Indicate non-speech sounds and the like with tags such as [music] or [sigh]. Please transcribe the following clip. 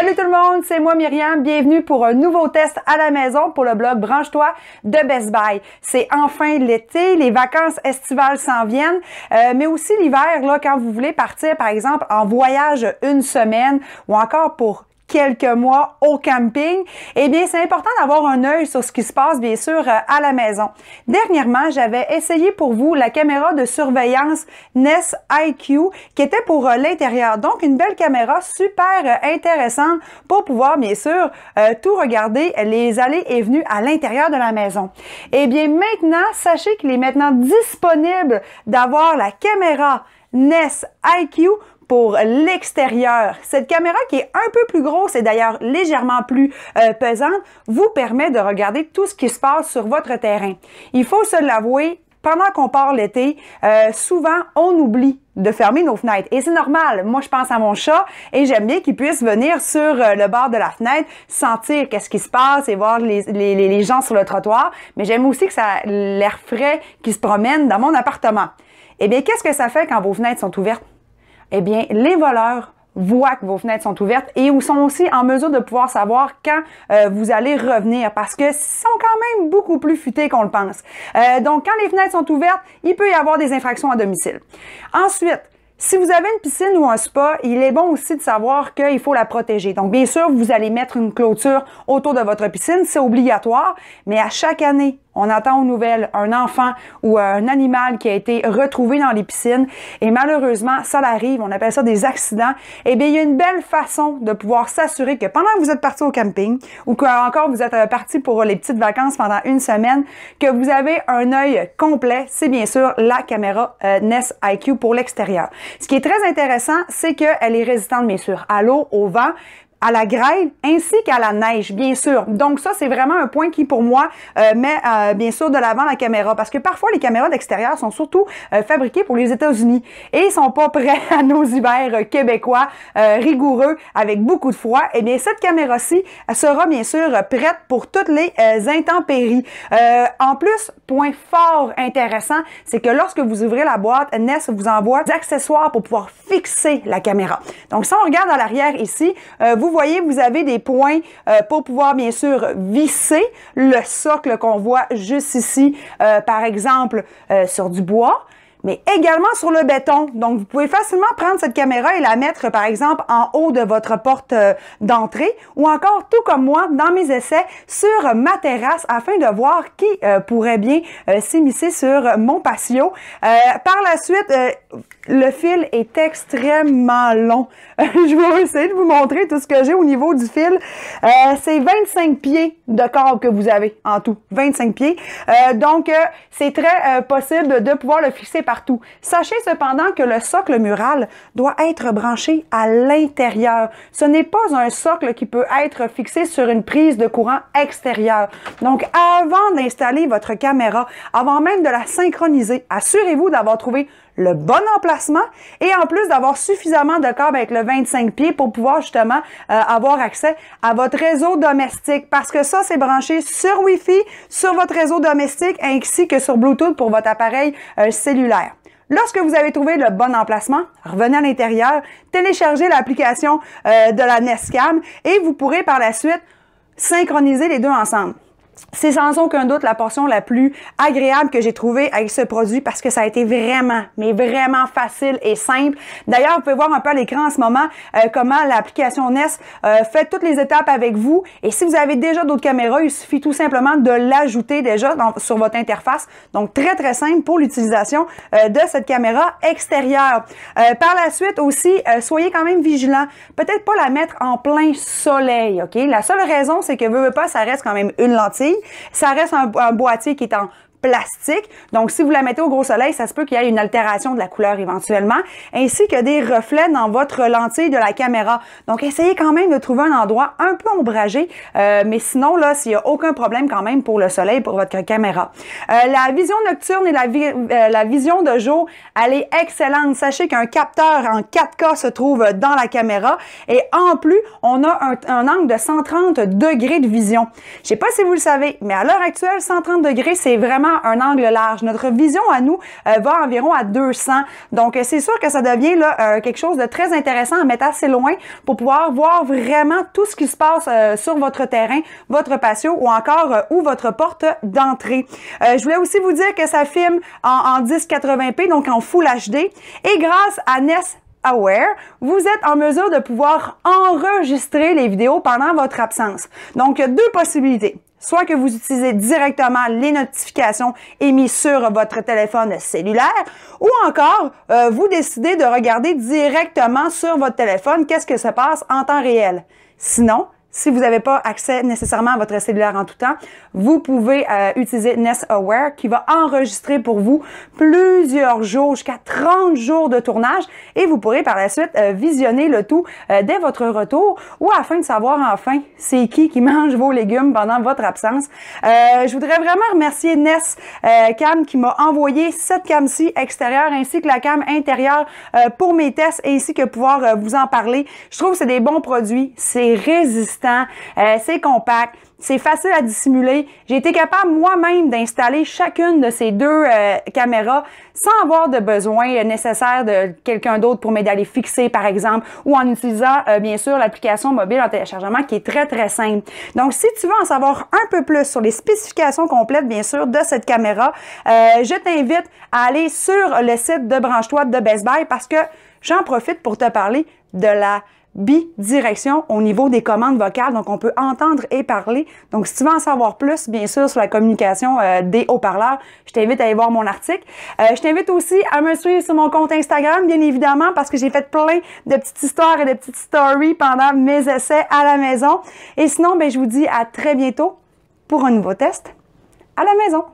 Salut tout le monde, c'est moi Myriam. Bienvenue pour un nouveau test à la maison pour le blog Branche-toi de Best Buy. C'est enfin l'été, les vacances estivales s'en viennent, euh, mais aussi l'hiver là quand vous voulez partir par exemple en voyage une semaine ou encore pour quelques mois au camping, eh bien, c'est important d'avoir un œil sur ce qui se passe, bien sûr, euh, à la maison. Dernièrement, j'avais essayé pour vous la caméra de surveillance Nest IQ qui était pour euh, l'intérieur. Donc, une belle caméra super euh, intéressante pour pouvoir, bien sûr, tout regarder les allées et venues à l'intérieur de la maison. Eh bien, maintenant, sachez qu'il est maintenant disponible d'avoir la caméra NES IQ pour l'extérieur. Cette caméra qui est un peu plus grosse et d'ailleurs légèrement plus euh, pesante vous permet de regarder tout ce qui se passe sur votre terrain. Il faut se l'avouer, pendant qu'on part l'été, euh, souvent on oublie de fermer nos fenêtres. Et c'est normal. Moi, je pense à mon chat et j'aime bien qu'il puisse venir sur euh, le bord de la fenêtre, sentir qu'est-ce qui se passe et voir les, gens sur le trottoir. Mais j'aime aussi que ça l'air frais qui se promène dans mon appartement. Eh bien, qu'est-ce que ça fait quand vos fenêtres sont ouvertes? eh bien, les voleurs voient que vos fenêtres sont ouvertes et sont aussi en mesure de pouvoir savoir quand euh, vous allez revenir parce que sont quand même beaucoup plus futés qu'on le pense. Euh, donc, quand les fenêtres sont ouvertes, il peut y avoir des infractions à domicile. Ensuite, si vous avez une piscine ou un spa, il est bon aussi de savoir qu'il faut la protéger. Donc, bien sûr, vous allez mettre une clôture autour de votre piscine, c'est obligatoire, mais à chaque année, on attend aux nouvelles un enfant ou euh, un animal qui a été retrouvé dans les piscines et malheureusement, ça arrive, on appelle ça des accidents. Eh bien, il y a une belle façon de pouvoir s'assurer que pendant que vous êtes parti au camping ou que euh, encore vous êtes euh, parti pour les petites vacances pendant une semaine, que vous avez un œil complet, c'est bien sûr la caméra Nest IQ pour l'extérieur. Ce qui est très intéressant, c'est qu'elle est résistante bien sûr à l'eau, au vent, à la grêle ainsi qu'à la neige, bien sûr. Donc ça, c'est vraiment un point qui, pour moi, euh, met euh, bien sûr de l'avant la caméra, parce que parfois les caméras d'extérieur sont surtout euh, fabriquées pour les États-Unis et ils sont pas [laughs] prêts à nos hivers euh, québécois euh, rigoureux avec beaucoup de froid. Eh bien, cette caméra-ci sera bien sûr prête pour toutes les intempéries. en plus, point fort intéressant, c'est que lorsque vous ouvrez la boîte, Nest vous envoie des accessoires pour pouvoir fixer la caméra. Donc, si on regarde à l'arrière ici, vous vous voyez, vous avez des points euh, pour pouvoir, bien sûr, visser le socle qu'on voit juste ici, euh, par exemple, euh, sur du bois mais également sur le béton. Donc, vous pouvez facilement prendre cette caméra et la mettre, par exemple, en haut de votre porte euh, d'entrée ou encore, tout comme moi, dans mes essais, sur ma terrasse afin de voir qui euh, pourrait bien euh, s'immiscer sur mon patio. par la suite, le fil est extrêmement long. [laughs] Je vais essayer de vous montrer tout ce que j'ai au niveau du fil. c'est 25 pieds de corps que vous avez en tout. 25 pieds. donc, c'est très possible de pouvoir le fixer par Sachez cependant que le socle mural doit être branché à l'intérieur. Ce n'est pas un socle qui peut être fixé sur une prise de courant extérieure. Donc, avant d'installer votre caméra, avant même de la synchroniser, assurez-vous d'avoir trouvé le bon emplacement et en plus d'avoir suffisamment de câbles avec le 25 pieds pour pouvoir justement euh, avoir accès à votre réseau domestique parce que ça c'est branché sur Wi-Fi, sur votre réseau domestique ainsi que sur Bluetooth pour votre appareil euh, cellulaire. Lorsque vous avez trouvé le bon emplacement, revenez à l'intérieur, téléchargez l'application euh, de la Nescam et vous pourrez par la suite synchroniser les deux ensemble c'est sans aucun doute la portion la plus agréable que j'ai trouvée avec ce produit parce que ça a été vraiment, mais vraiment facile et simple. D'ailleurs, vous pouvez voir un peu à l'écran en ce moment euh, comment l'application Nest euh, fait toutes les étapes avec vous. Et si vous avez déjà d'autres caméras, il suffit tout simplement de l'ajouter déjà sur votre interface. Donc, très, très simple pour l'utilisation euh, de cette caméra extérieure. par la suite aussi, soyez quand même vigilant. Peut-être pas la mettre en plein soleil, OK? La seule raison, c'est que, veux, veux pas, ça reste quand même une lentille ça reste un boîtier qui est en plastique. Donc, si vous la mettez au gros soleil, ça se peut qu'il y ait une altération de la couleur éventuellement, ainsi que des reflets dans votre lentille de la caméra. Donc, essayez quand même de trouver un endroit un peu ombragé, euh, mais sinon, là, s'il n'y a aucun problème quand même pour le soleil, pour votre caméra. Euh, la vision nocturne et la, euh, la vision de jour, elle est excellente. Sachez qu'un capteur en 4K se trouve dans la caméra et en plus, on a un, un angle de 130 degrés de vision. Je ne sais pas si vous le savez, mais à l'heure actuelle, 130 degrés, c'est vraiment un angle large. Notre vision à nous euh, va environ à 200. Donc, euh, c'est sûr que ça devient là, euh, quelque chose de très intéressant à mettre assez loin pour pouvoir voir vraiment tout ce qui se passe sur votre terrain, votre patio ou encore où votre porte d'entrée. je voulais aussi vous dire que ça filme en, 1080p, donc en Full HD. Et grâce à Nest Aware, vous êtes en mesure de pouvoir enregistrer les vidéos pendant votre absence. Donc, il y a deux possibilités soit que vous utilisez directement les notifications émises sur votre téléphone cellulaire, ou encore euh, vous décidez de regarder directement sur votre téléphone qu'est-ce que se passe en temps réel. Sinon, si vous n'avez pas accès nécessairement à votre cellulaire en tout temps, vous pouvez euh, utiliser Nest Aware qui va enregistrer pour vous plusieurs jours, jusqu'à 30 jours de tournage et vous pourrez par la suite euh, visionner le tout euh, dès votre retour ou afin de savoir enfin c'est qui qui [laughs] mange vos légumes pendant votre absence. je voudrais vraiment remercier Nest Cam qui m'a envoyé cette cam-ci extérieure ainsi que la cam intérieure pour mes tests et ainsi que pouvoir vous en parler. Je trouve que c'est des bons produits, c'est résistant euh, c'est compact, c'est facile à dissimuler. J'ai été capable moi-même d'installer chacune de ces deux euh, caméras sans avoir de besoin euh, nécessaire de quelqu'un d'autre pour m'aider à les fixer, par exemple, ou en utilisant, bien sûr, l'application mobile en téléchargement qui est très, très simple. Donc, si tu veux en savoir un peu plus sur les spécifications complètes, bien sûr, de cette caméra, je t'invite à aller sur le site de Branche-toi de Best Buy parce que j'en profite pour te parler de la bidirection au niveau des commandes vocales. Donc, on peut entendre et parler. Donc, si tu veux en savoir plus, bien sûr, sur la communication euh, des haut-parleurs, je t'invite à aller voir mon article. Euh, je t'invite aussi à me suivre sur mon compte Instagram, bien évidemment, parce que j'ai fait plein de petites histoires et de petites stories pendant mes essais à la maison. Et sinon, ben, je vous dis à très bientôt pour un nouveau test à la maison.